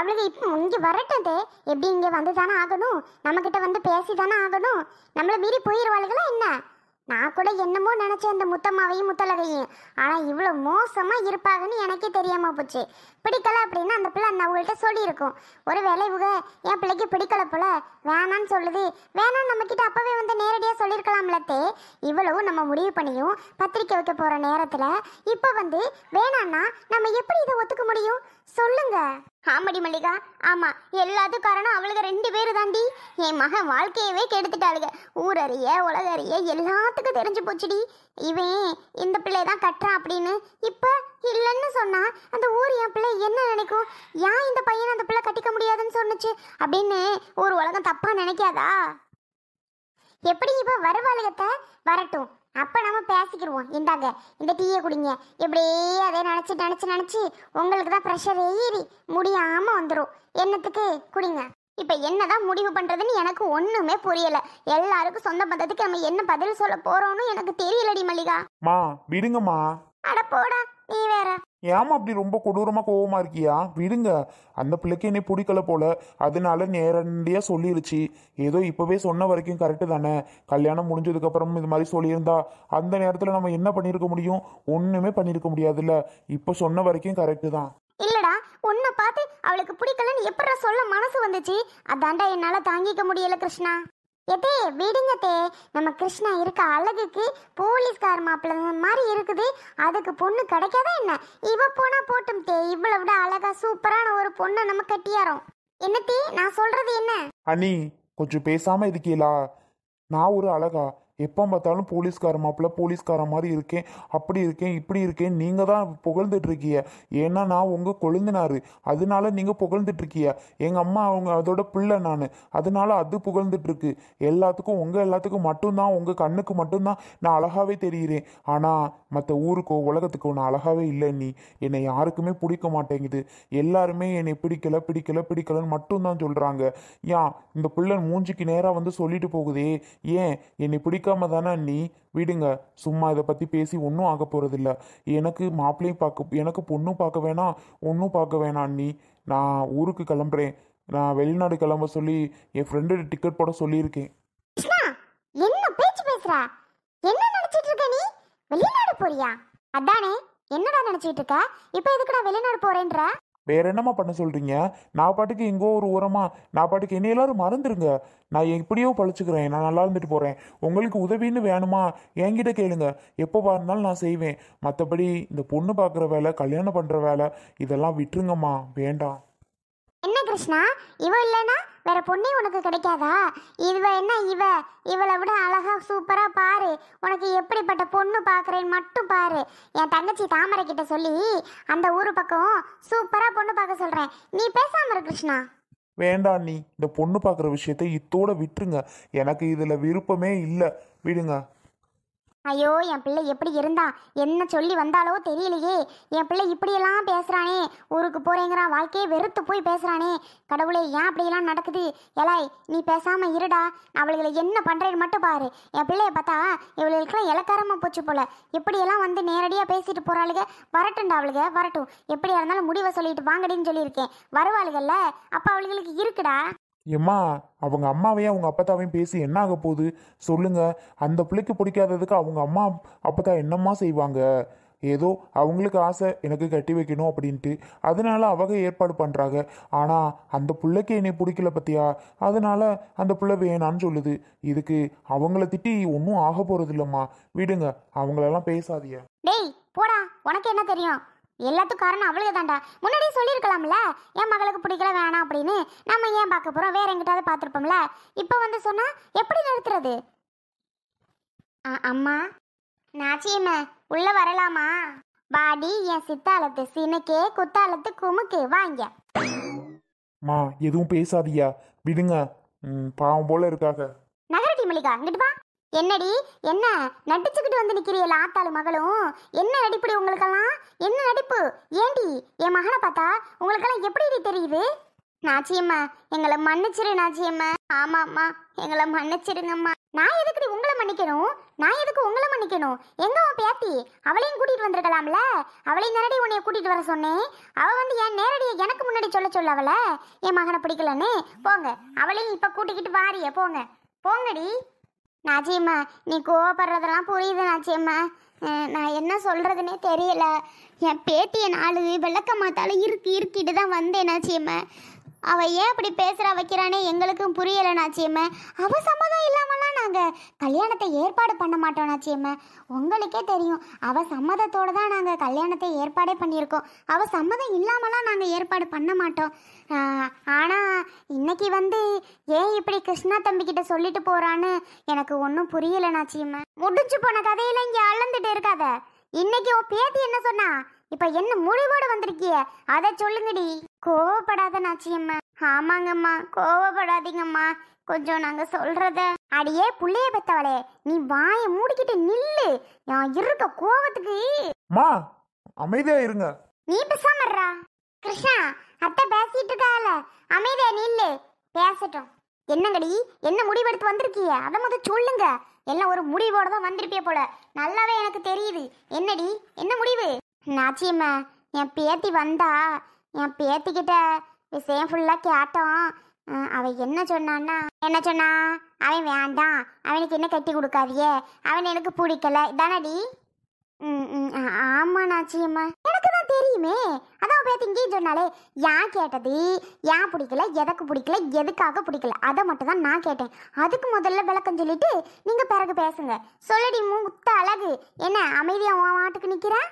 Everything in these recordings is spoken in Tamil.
அவளுக்கு இப்போ இங்கே வரட்டது எப்படி இங்கே வந்து தானே ஆகணும் நம்மக்கிட்ட வந்து பேசி தானே ஆகணும் நம்மளை மீறி போயிடுவாளுகளா என்ன நான் கூட என்னமோ நினச்சேன் இந்த முத்தம்மாவையும் முத்தலகையும் ஆனால் இவ்வளோ மோசமாக இருப்பாங்கன்னு எனக்கே தெரியாமல் போச்சு பிடிக்கல அப்படின்னா அந்த பிள்ளை அண்ணா அவங்கள்ட்ட சொல்லியிருக்கும் ஒரு வேலை இவங்க என் பிள்ளைக்கு பிடிக்கல போல வேணான்னு சொல்லுது வேணான்னு நம்மக்கிட்ட அப்போவே வந்து நேரடியாக சொல்லியிருக்கலாம்லத்தே இவ்வளவு நம்ம முடிவு பண்ணியும் பத்திரிக்கை வைக்க போகிற நேரத்தில் இப்போ வந்து வேணான்னா நம்ம எப்படி இதை ஒத்துக்க முடியும் சொல்லுங்கள் ஆமாடி மல்லிகா ஆமாம் எல்லாத்து காரணம் அவளுக ரெண்டு பேர் தாண்டி என் மகன் வாழ்க்கையவே கெடுத்துட்டாளுங்க ஊரறிய உலகறிய எல்லாத்துக்கும் தெரிஞ்சு போச்சுடி இவன் இந்த பிள்ளை தான் கட்டுறா அப்படின்னு இப்போ இல்லைன்னு சொன்னா அந்த ஊர் என் பிள்ளை என்ன நினைக்கும் ஏன் இந்த பையனை அந்த பிள்ளை கட்டிக்க முடியாதுன்னு சொன்னுச்சு அப்படின்னு ஒரு உலகம் தப்பாக நினைக்காதா எப்படி இப்போ வருவாளுகத்தை வரட்டும் அப்போ நம்ம பேசிக்கிடுவோம் இந்தாங்க இந்த டீயை குடிங்க இப்படியே அதை நினச்சி நினச்சி நினச்சி உங்களுக்கு தான் ப்ரெஷர் ஏறி முடியாமல் வந்துடும் என்னத்துக்கு குடிங்க இப்போ என்னதான் முடிவு பண்ணுறதுன்னு எனக்கு ஒன்றுமே புரியலை எல்லாருக்கும் சொந்த பந்தத்துக்கு நம்ம என்ன பதில் சொல்ல போகிறோம்னு எனக்கு தெரியலடி மல்லிகா மா விடுங்கம்மா அட போடா நீ வேற ஏமா அப்படி ரொம்ப கொடூரமாக கோவமாக இருக்கியா விடுங்க அந்த பிள்ளைக்கு என்னை பிடிக்கல போல அதனால நேரடியாக சொல்லிருச்சு ஏதோ இப்போவே சொன்ன வரைக்கும் கரெக்டு தானே கல்யாணம் முடிஞ்சதுக்கப்புறம் இது மாதிரி சொல்லியிருந்தா அந்த நேரத்தில் நம்ம என்ன பண்ணியிருக்க முடியும் ஒன்றுமே பண்ணியிருக்க முடியாதுல்ல இப்போ சொன்ன வரைக்கும் கரெக்டு தான் இல்லடா உன்னை பார்த்து அவளுக்கு பிடிக்கலன்னு எப்படி சொல்ல மனசு வந்துச்சு அதாண்டா என்னால் தாங்கிக்க முடியல கிருஷ்ணா எதே விடுங்கத்தே நம்ம கிருஷ்ணா இருக்க அழகுக்கு போலீஸ்கார் மாப்பிள்ள மாதிரி இருக்குது அதுக்கு பொண்ணு கிடைக்காதா என்ன இவ போனா போட்டும் தே இவ்வளவு விட அழகா சூப்பரான ஒரு பொண்ணை நம்ம கட்டியாரோம் என்ன நான் சொல்றது என்ன அண்ணி கொஞ்சம் பேசாம இருக்கீங்களா நான் ஒரு அழகா எப்போ பார்த்தாலும் போலீஸ்கார மாப்பிள்ள போலீஸ்கார மாதிரி இருக்கேன் அப்படி இருக்கேன் இப்படி இருக்கேன் நீங்கள் தான் புகழ்ந்துட்டுருக்கிய ஏன்னா நான் உங்கள் கொழுந்தினாரு அதனால நீங்கள் புகழ்ந்துட்டுருக்கிய எங்கள் அம்மா அவங்க அதோட பிள்ளை நான் அதனால அது புகழ்ந்துட்டுருக்கு எல்லாத்துக்கும் உங்கள் எல்லாத்துக்கும் மட்டும்தான் உங்கள் கண்ணுக்கு மட்டும்தான் நான் அழகாகவே தெரிகிறேன் ஆனால் மற்ற ஊருக்கோ உலகத்துக்கோ நான் அழகாகவே இல்லை நீ என்னை யாருக்குமே பிடிக்க மாட்டேங்குது எல்லாருமே என்னை பிடிக்கலை பிடிக்கலை பிடிக்கலைன்னு மட்டும்தான் சொல்கிறாங்க ஏன் இந்த பிள்ளை மூஞ்சிக்கு நேராக வந்து சொல்லிட்டு போகுதே ஏன் என்னை பிடிக்க பிடிக்காம தானே நீ விடுங்க சும்மா இதை பற்றி பேசி ஒன்றும் ஆக போகிறதில்ல எனக்கு மாப்பிள்ளையும் பார்க்க எனக்கு பொண்ணும் பார்க்க வேணாம் ஒன்றும் பார்க்க வேணாம் நீ நான் ஊருக்கு கிளம்புறேன் நான் வெளிநாடு கிளம்ப சொல்லி என் ஃப்ரெண்டு டிக்கெட் போட சொல்லியிருக்கேன் என்ன என்ன நினைச்சிட்டு இருக்க வெளிநாடு போறியா என்னடா நினைச்சிட்டு இருக்க இப்போ எதுக்குடா வெளிநாடு போறேன்ற வேற என்னம்மா பண்ண சொல்றீங்க நான் பாட்டுக்கு எங்கோ ஒரு உரமா நான் பாட்டுக்கு என்ன எல்லாரும் மறந்துடுங்க நான் எப்படியோ பழிச்சுக்கிறேன் நான் நல்லா இருந்துட்டு போறேன் உங்களுக்கு உதவின்னு வேணுமா என்கிட்ட கேளுங்க எப்போ பாருந்தாலும் நான் செய்வேன் மற்றபடி இந்த பொண்ணு பார்க்குற வேலை கல்யாணம் பண்ணுற வேலை இதெல்லாம் விட்டுருங்கம்மா வேண்டாம் என்ன கிருஷ்ணா இவ இல்லைன்னா வேற பொண்ணே உனக்கு கிடைக்காதா இவ என்ன இவ இவளை விட அழகா சூப்பரா பாரு உனக்கு எப்படிப்பட்ட பொண்ணு பார்க்குறேன்னு மட்டும் பாரு என் தங்கச்சி தாமரை கிட்ட சொல்லி அந்த ஊர் பக்கம் சூப்பரா பொண்ணு பார்க்க சொல்றேன் நீ பேசாம இரு கிருஷ்ணா வேண்டாம் நீ இந்த பொண்ணு பார்க்குற விஷயத்த இத்தோட விட்டுருங்க எனக்கு இதில் விருப்பமே இல்லை விடுங்க ஐயோ என் பிள்ளை எப்படி இருந்தா என்ன சொல்லி வந்தாலோ தெரியலையே என் பிள்ளை இப்படியெல்லாம் பேசுகிறானே ஊருக்கு போகிறேங்கிறான் வாழ்க்கையே வெறுத்து போய் பேசுகிறானே கடவுளே ஏன் அப்படியெல்லாம் நடக்குது எலாய் நீ பேசாமல் இருடா அவளுகளை என்ன பண்ணுறேன்னு மட்டும் பாரு என் பிள்ளைய பார்த்தா இவளுக்கெல்லாம் இலக்காரமாக போச்சு போல் இப்படியெல்லாம் வந்து நேரடியாக பேசிட்டு போகிறாளுக வரட்டுண்டா அவளுக வரட்டும் எப்படியா இருந்தாலும் முடிவை சொல்லிட்டு வாங்கடின்னு சொல்லியிருக்கேன் வருவாளுகள்ல அப்போ அவளுகளுக்கு இருக்குடா ஏம்மா அவங்க அம்மாவையும் அவங்க அப்பத்தாவையும் பேசி என்ன ஆக போகுது சொல்லுங்கள் அந்த பிள்ளைக்கு பிடிக்காததுக்கு அவங்க அம்மா அப்பத்தா என்னம்மா செய்வாங்க ஏதோ அவங்களுக்கு ஆசை எனக்கு கட்டி வைக்கணும் அப்படின்ட்டு அதனால அவங்க ஏற்பாடு பண்ணுறாங்க ஆனால் அந்த பிள்ளைக்கு என்னை பிடிக்கல பற்றியா அதனால அந்த பிள்ளை வேணான்னு சொல்லுது இதுக்கு அவங்கள திட்டி ஒன்றும் ஆக போகிறது இல்லைம்மா விடுங்க அவங்களெல்லாம் பேசாதிய போடா உனக்கு என்ன தெரியும் எல்லாத்துக்கும் காரணம் அவளுக்கு தாண்டா முன்னாடியே சொல்லியிருக்கலாம்ல என் மகளுக்கு பிடிக்கல வேணாம் அப்படின்னு நம்ம ஏன் பார்க்க போகிறோம் வேற எங்கிட்டாவது பார்த்துருப்போம்ல இப்போ வந்து சொன்னால் எப்படி நிறுத்துறது அம்மா நாச்சியம்மே உள்ளே வரலாமா பாடி என் சித்தாலத்து சினக்கே குத்தாலத்து குமுக்கு வாங்க மா எதுவும் பேசாதியா விடுங்க பாவம் போல இருக்காக நகரட்டி மல்லிகா இங்கிட்டு வா என்னடி என்ன நடிச்சுக்கிட்டு வந்து நிற்கிறீள் ஆத்தாளு மகளும் என்ன நடிப்படி உங்களுக்கெல்லாம் என்ன நடிப்பு ஏண்டி என் மகனை பார்த்தா உங்களுக்கெல்லாம் எப்படி தெரியுது நாச்சியம்மா எங்களை மன்னிச்சிரு நாச்சியம்மா ஆமாம்மா எங்களை மன்னிச்சிருங்கம்மா நான் எதுக்குடி உங்களை மன்னிக்கணும் நான் எதுக்கு உங்களை மன்னிக்கணும் எங்க உன் பேத்தி அவளையும் கூட்டிட்டு வந்திருக்கலாம்ல அவளையும் நேரடி உன்னைய கூட்டிட்டு வர சொன்னேன் அவ வந்து என் நேரடியை எனக்கு முன்னாடி சொல்ல சொல்ல அவளை என் மகனை பிடிக்கலன்னு போங்க அவளையும் இப்ப கூட்டிக்கிட்டு வாரிய போங்க போங்கடி நாச்சியம்மா நீ கோவப்படுறதெல்லாம் புரியுது நாச்சியம்மா நான் என்ன சொல்கிறதுனே தெரியல என் பேட்டியை நாலு விளக்க மாத்தாலும் இருக்கு இருக்கிட்டு தான் வந்தேன் நாச்சியம்மா அவள் ஏன் இப்படி பேசுகிறா வைக்கிறானே எங்களுக்கும் புரியலை நாச்சியம்மை அவள் சம்மதம் இல்லாமலாம் நாங்கள் கல்யாணத்தை ஏற்பாடு பண்ண மாட்டோம் நாச்சியம்மை உங்களுக்கே தெரியும் அவள் சம்மதத்தோடு தான் நாங்கள் கல்யாணத்தை ஏற்பாடே பண்ணியிருக்கோம் அவள் சம்மதம் இல்லாமலாம் நாங்கள் ஏற்பாடு பண்ண மாட்டோம் ஆனால் இன்னைக்கு வந்து ஏன் இப்படி கிருஷ்ணா தம்பிக்கிட்ட சொல்லிட்டு போகிறான்னு எனக்கு ஒன்றும் புரியலை நாச்சியம்மை முடிஞ்சு போன கதையில் இங்கே அளந்துட்டு இருக்காத இன்னைக்கு உன் பேத்தி என்ன சொன்னா இப்போ என்ன முடிவோடு வந்திருக்கிய அதை சொல்லுங்கடி கோவப்படாத நாச்சியம்மா ஆமாங்கம்மா கோவப்படாதீங்கம்மா கொஞ்சம் நாங்க சொல்றத அடியே புள்ளைய பெத்தவளே நீ வாயை மூடிக்கிட்டு நில்லு நான் இருக்க கோவத்துக்கு மா அமைதியா இருங்க நீ பேசாமறா கிருஷ்ணா அத்தை பேசிட்டு இருக்கால அமைதியா நில்லு பேசட்டும் என்னங்கடி என்ன முடிவெடுத்து வந்திருக்கீங்க அதை முத சொல்லுங்க எல்லாம் ஒரு முடிவோட தான் வந்திருப்பிய போல நல்லாவே எனக்கு தெரியுது என்னடி என்ன முடிவு நாச்சியம்மா என் பேத்தி வந்தா என் பேத்திக்கிட்ட விஷயம் ஃபுல்லாக கேட்டோம் அவன் என்ன சொன்னான்னா என்ன சொன்னா அவன் வேண்டாம் அவனுக்கு என்ன கட்டி கொடுக்காதியே அவன் எனக்கு பிடிக்கல தானடி ம் ம் ஆமாம் நாச்சியம்மா எனக்கு தான் தெரியுமே அதான் பேத்து இங்கேயும் சொன்னாலே ஏன் கேட்டது ஏன் பிடிக்கல எதற்கு பிடிக்கல எதுக்காக பிடிக்கல அதை மட்டும் தான் நான் கேட்டேன் அதுக்கு முதல்ல விளக்கம் சொல்லிட்டு நீங்கள் பிறகு பேசுங்க சொல்லடி மூத்த அழகு என்ன அமைதியாக உன் மாட்டுக்கு நிற்கிறேன்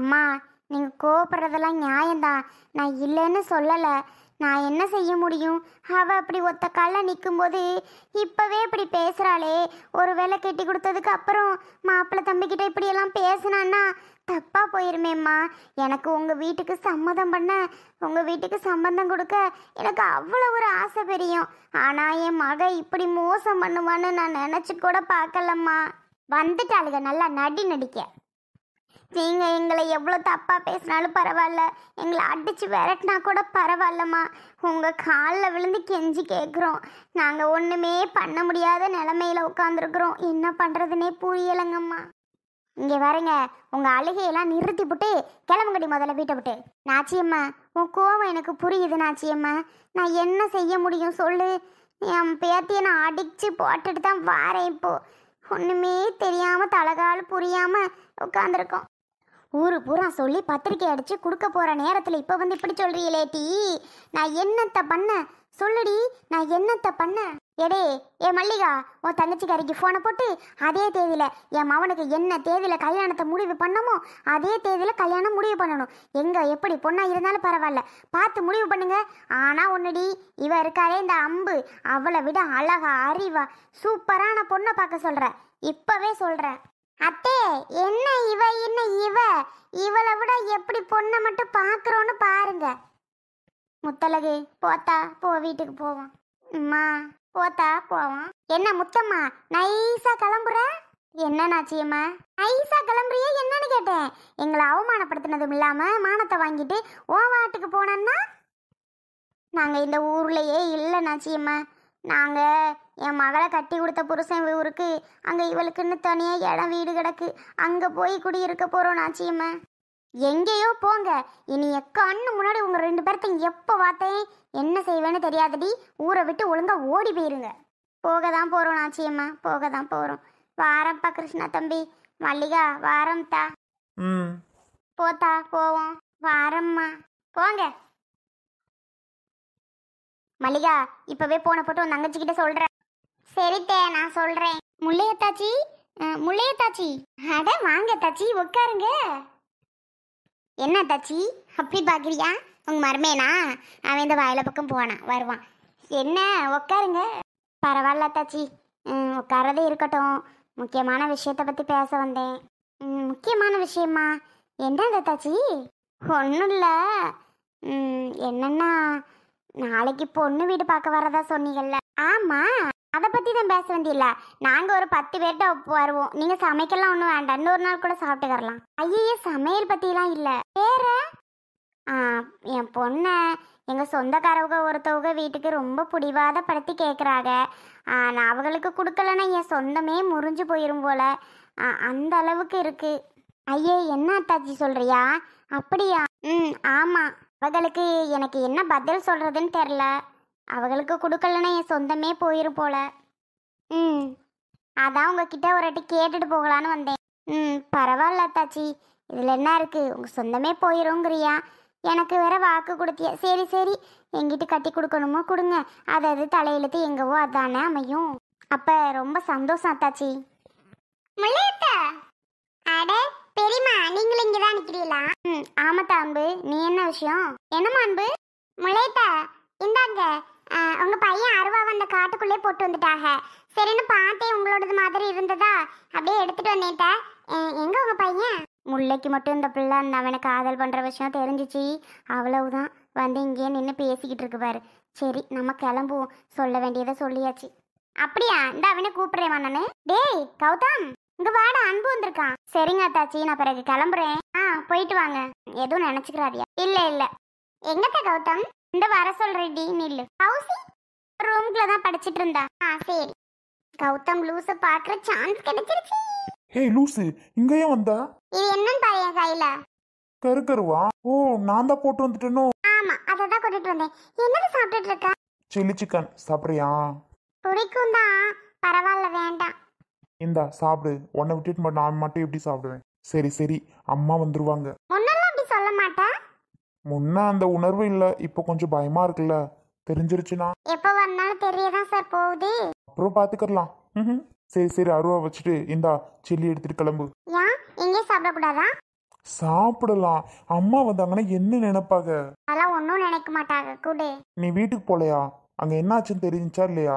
அம்மா நீங்கள் கோவப்படுறதெல்லாம் நியாயம்தான் நான் இல்லைன்னு சொல்லலை நான் என்ன செய்ய முடியும் அவள் அப்படி ஒத்த காலில் நிற்கும்போது இப்போவே இப்படி பேசுகிறாளே ஒரு வேளை கெட்டி கொடுத்ததுக்கு அப்புறம் மாப்பிள்ளை தம்பிக்கிட்ட இப்படியெல்லாம் பேசினான்னா தப்பாக போயிருமேம்மா எனக்கு உங்கள் வீட்டுக்கு சம்மதம் பண்ண உங்கள் வீட்டுக்கு சம்மந்தம் கொடுக்க எனக்கு அவ்வளோ ஒரு ஆசை பெரியும் ஆனால் என் மக இப்படி மோசம் பண்ணுவான்னு நான் நினச்சி கூட பார்க்கலம்மா வந்துட்டாளுங்க நல்லா நடி நடிக்க நீங்கள் எங்களை எவ்வளோ தப்பாக பேசினாலும் பரவாயில்ல எங்களை அடித்து விரட்டினா கூட பரவாயில்லம்மா உங்கள் காலில் விழுந்து கெஞ்சி கேட்குறோம் நாங்கள் ஒன்றுமே பண்ண முடியாத நிலமையில் உட்காந்துருக்குறோம் என்ன பண்ணுறதுனே புரியலைங்கம்மா இங்கே வரேங்க உங்கள் அழுகையெல்லாம் நிறுத்தி போட்டு கிளம்புங்கடி முதல்ல வீட்டை விட்டு நாச்சியம்மா உன் கோவம் எனக்கு புரியுது நாச்சியம்மா நான் என்ன செய்ய முடியும் சொல்லு என் பேத்தியை நான் அடித்து போட்டுட்டு தான் வாரேன் இப்போது ஒன்றுமே தெரியாமல் தலகால் புரியாமல் உட்காந்துருக்கோம் ஊரு பூரா சொல்லி பத்திரிக்கை அடிச்சு கொடுக்க போற நேரத்துல இப்ப வந்து இப்படி சொல்றீங்களே டீ நான் என்னத்த பண்ண சொல்லுடி நான் என்னத்த பண்ண எடே ஏ மல்லிகா உன் தங்கச்சிக்காரிக்கு ஃபோனை போட்டு அதே தேதியில் என் மவனுக்கு என்ன தேதியில் கல்யாணத்தை முடிவு பண்ணமோ அதே தேதியில் கல்யாணம் முடிவு பண்ணணும் எங்கே எப்படி பொண்ணாக இருந்தாலும் பரவாயில்ல பார்த்து முடிவு பண்ணுங்க ஆனால் ஒன்றுடி இவ இருக்காரே இந்த அம்பு அவளை விட அழகா அறிவா சூப்பரான பொண்ணை பார்க்க சொல்ற இப்போவே சொல்கிறேன் அத்தே என்ன இவ என்ன இவ இவளை விட எப்படி பொண்ணை மட்டும் பார்க்குறோன்னு பாருங்க முத்தலகு போத்தா போ வீட்டுக்கு போவோம் அம்மா போத்தா போவோம் என்ன முத்தம்மா நைஸா கிளம்புற என்ன ஐசா கிளம்புறிய கிளம்புறியே என்னன்னு கேட்டேன் எங்களை அவமானப்படுத்தினதும் இல்லாம மானத்தை வாங்கிட்டு ஓ வாட்டுக்கு நாங்கள் இந்த ஊர்லயே இல்லை நாங்கள் என் மகளை கட்டி கொடுத்த புருஷன் ஊருக்கு அங்கே இவளுக்குன்னு தனியாக இடம் வீடு கிடக்கு அங்கே போய் குடியிருக்க போகிறோம் நாச்சியம்மா எங்கேயோ போங்க இனி எக்கான்னு முன்னாடி உங்கள் ரெண்டு பேர்த்தையும் எப்போ பார்த்தேன் என்ன செய்வேன்னு தெரியாதடி ஊரை விட்டு ஒழுங்காக ஓடி போயிருங்க போக தான் போகிறோம் நாச்சியம்மா போக தான் போகிறோம் வாரம்ப்பா கிருஷ்ணா தம்பி மல்லிகா வாரம் ம் போத்தா போவோம் வாரம்மா போங்க மல்லிகா இப்பவே போன போட்டு உன் தங்கச்சிக்கிட்ட சொல்கிறேன் சரித்தே நான் சொல்கிறேன் முள்ளையத்தாச்சி முள்ளையத்தாச்சி அட வாங்க தாச்சி உட்காருங்க என்ன தாச்சி அப்படி பாக்குறியா உங்கள் மருமேனா அவன் இந்த வாயில பக்கம் போனான் வருவான் என்ன உட்காருங்க பரவாயில்ல தாச்சி உட்காரதே இருக்கட்டும் முக்கியமான விஷயத்தை பற்றி பேச வந்தேன் முக்கியமான விஷயமா என்ன தாச்சி ஒன்றும் இல்லை என்னென்னா நாளைக்கு பொண்ணு வீடு பார்க்க வரதா சொன்னீங்கல்ல ஆமா அதை பற்றி தான் பேச வேண்டியில்ல நாங்கள் ஒரு பத்து உப்பு வருவோம் நீங்கள் சமைக்கலாம் ஒன்றும் வேண்டாம் இன்னொரு நாள் கூட சாப்பிட்டு வரலாம் ஐயே சமையல் பற்றிலாம் இல்லை வேற என் பொண்ணை எங்கள் சொந்தக்காரவங்க ஒருத்தவங்க வீட்டுக்கு ரொம்ப படுத்தி கேட்குறாங்க நான் அவங்களுக்கு கொடுக்கலன்னா என் சொந்தமே முறிஞ்சு போயிடும் போல அந்த அளவுக்கு இருக்குது ஐயே என்ன அத்தாச்சி சொல்கிறியா அப்படியா ம் ஆமாம் அவளுக்கு எனக்கு என்ன பதில் சொல்கிறதுன்னு தெரில அவங்களுக்கு கொடுக்கலன்னா என் சொந்தமே போயிரும் போல ம் அதான் உங்ககிட்ட ஒரு வாட்டி கேட்டுட்டு போகலான்னு வந்தேன் ம் பரவாயில்ல தாச்சி இதில் என்ன இருக்குது உங்கள் சொந்தமே போயிருங்கிறியா எனக்கு வேற வாக்கு கொடுத்தியா சரி சரி எங்கிட்ட கட்டி கொடுக்கணுமோ கொடுங்க அது அது தலையெழுத்து எங்கவோ அதானே அமையும் அப்போ ரொம்ப சந்தோஷம் தாச்சி முள்ளையத்தை பெரியம்மா நீங்களும் இங்கே தான் நிற்கிறீங்களா ம் ஆமாத்தா அன்பு நீ என்ன விஷயம் என்னம்மா அன்பு முளையத்தா இந்தாங்க உங்க பையன் அருவா வந்த காட்டுக்குள்ளே போட்டு வந்துட்டாங்க சரின்னு பார்த்தே உங்களோடது மாதிரி இருந்ததா அப்படியே எடுத்துட்டு வந்தேன்ட்டா எங்க உங்க பையன் முல்லைக்கு மட்டும் இந்த பிள்ளை அந்த அவனை காதல் பண்ற விஷயம் தெரிஞ்சிச்சு அவ்வளவுதான் வந்து இங்கேயே நின்று பேசிக்கிட்டு இருக்கு பாரு சரி நம்ம கிளம்புவோம் சொல்ல வேண்டியதை சொல்லியாச்சு அப்படியா இந்த அவனை கூப்பிடுறேன் நான் டேய் கௌதம் இங்க வாட அன்பு வந்திருக்கான் சரிங்க அத்தாச்சி நான் பிறகு கிளம்புறேன் ஆ போயிட்டு வாங்க எதுவும் நினைச்சுக்கிறாரியா இல்ல இல்ல எங்கத்தா கௌதம் இந்த வர சொல்றேடி நில்லு ஹவுசி ரூம்க்குல தான் படிச்சிட்டு இருந்தா ஆ சரி கௌதம் லூச பாக்குற சான்ஸ் கிடைச்சிருச்சு ஹே லூசு இங்கேயே வந்தா இது என்னன்னு பாரு என் கையில கருக்கருவா ஓ நான் தான் போட்டு வந்துட்டேனோ ஆமா அதை தான் கொண்டுட்டு வந்தேன் என்னது சாப்பிட்டுட்டு இருக்க சில்லி சிக்கன் சாப்பிட்றியா பிடிக்கும் தான் பரவாயில்ல வேண்டாம் இந்தா சாப்பிடு உன்னை விட்டுட்டு நான் மட்டும் எப்படி சாப்பிடுவேன் சரி சரி அம்மா வந்துருவாங்க சொல்ல மாட்டேன் முன்ன அந்த உணர்வு இல்ல இப்போ கொஞ்சம் பயமா இருக்குல்ல தெரிஞ்சிருச்சுனா எப்ப வந்தாலும் தெரியதான் சார் போகுது அப்புறம் பாத்துக்கலாம் சரி சரி அருவா வச்சுட்டு இந்தா சில்லி எடுத்துட்டு கிளம்பு ஏன் சாப்பிட கூடாதா சாப்பிடலாம் அம்மா வந்தாங்கன்னா என்ன நினைப்பாங்க அதெல்லாம் ஒன்றும் நினைக்க மாட்டாங்க கூட நீ வீட்டுக்கு போலையா அங்க என்னாச்சுன்னு தெரிஞ்சா இல்லையா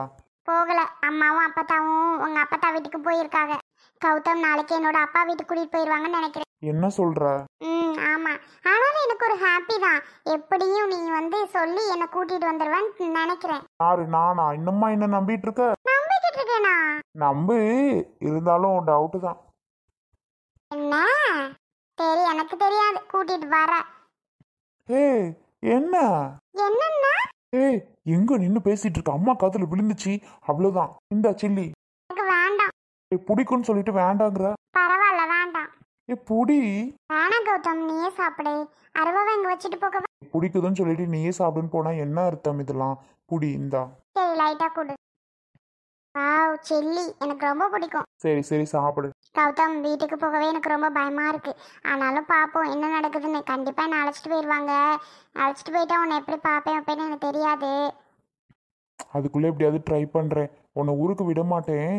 போகல அம்மாவும் அப்பத்தாவும் உங்க அப்பாத்தா வீட்டுக்கு போயிருக்காங்க கௌதம் நாளைக்கு என்னோட அப்பா வீட்டுக்கு கூட்டிட்டு போயிருவாங்கன்னு நினைக்கிறேன் என்ன சொல்ற ம் ஆமா ஆனாலும் எனக்கு ஒரு ஹாப்பி தான் எப்படியும் நீ வந்து சொல்லி என்ன கூட்டிட்டு வந்துருவேன்னு நினைக்கிறேன் யாரு நானா இன்னும்மா என்ன நம்பிட்டு இருக்க நம்பிக்கிட்டு இருக்கேனா நம்பு இருந்தாலும் டவுட் தான் என்ன சரி எனக்கு தெரியாது கூட்டிட்டு வர ஏய் என்ன என்னன்னா ஏய் எங்க நின்னு பேசிட்டு இருக்க அம்மா காதுல விழுந்துச்சு அவ்வளவுதான் இந்த சில்லி வேண்டாம் ஏய், புடிக்கும்னு சொல்லிட்டு வேண்டாங்கிற பரவாயில்ல வேண்டாம் ஏ புடி வேணாம் கௌதம் நீயே சாப்பிடு அருவாவை இங்க வச்சுட்டு போக பிடிக்குதுன்னு சொல்லிட்டு நீயே சாப்பிடுன்னு போனா என்ன அர்த்தம் இதெல்லாம் புடி இந்தா சரி லைட்டா கொடு வாவ் செல்லி எனக்கு ரொம்ப பிடிக்கும் சரி சரி சாப்பிடு கௌதம் வீட்டுக்கு போகவே எனக்கு ரொம்ப பயமாக இருக்குது ஆனாலும் பார்ப்போம் என்ன நடக்குதுன்னு கண்டிப்பாக என்ன அழைச்சிட்டு போயிடுவாங்க அழைச்சிட்டு போயிட்டா உன்னை எப்படி பார்ப்பேன் அப்படின்னு எனக்கு தெரியாது அதுக்குள்ளே எப்படியாவது ட்ரை பண்ணுறேன் உன்னை ஊருக்கு விட மாட்டேன்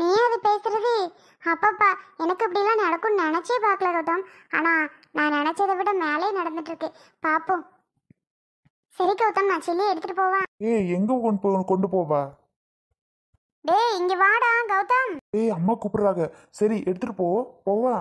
நீ அது பேசுறது அப்பப்பா எனக்கு இப்படிலாம் நடக்கும்னு நினச்சே பார்க்கல கௌதம் ஆனால் நான் நினச்சதை விட மேலே நடந்துட்டுருக்கு பார்ப்போம் சரி கௌதம் நான் சொல்லி எடுத்துகிட்டு போவேன் ஏய் எங்கே கொண்டு போ கொண்டு போவா டேய் இங்க வாடா கௌதம் ஏய் அம்மா கூப்பிடுறாங்க சரி எடுத்துட்டு போ போவா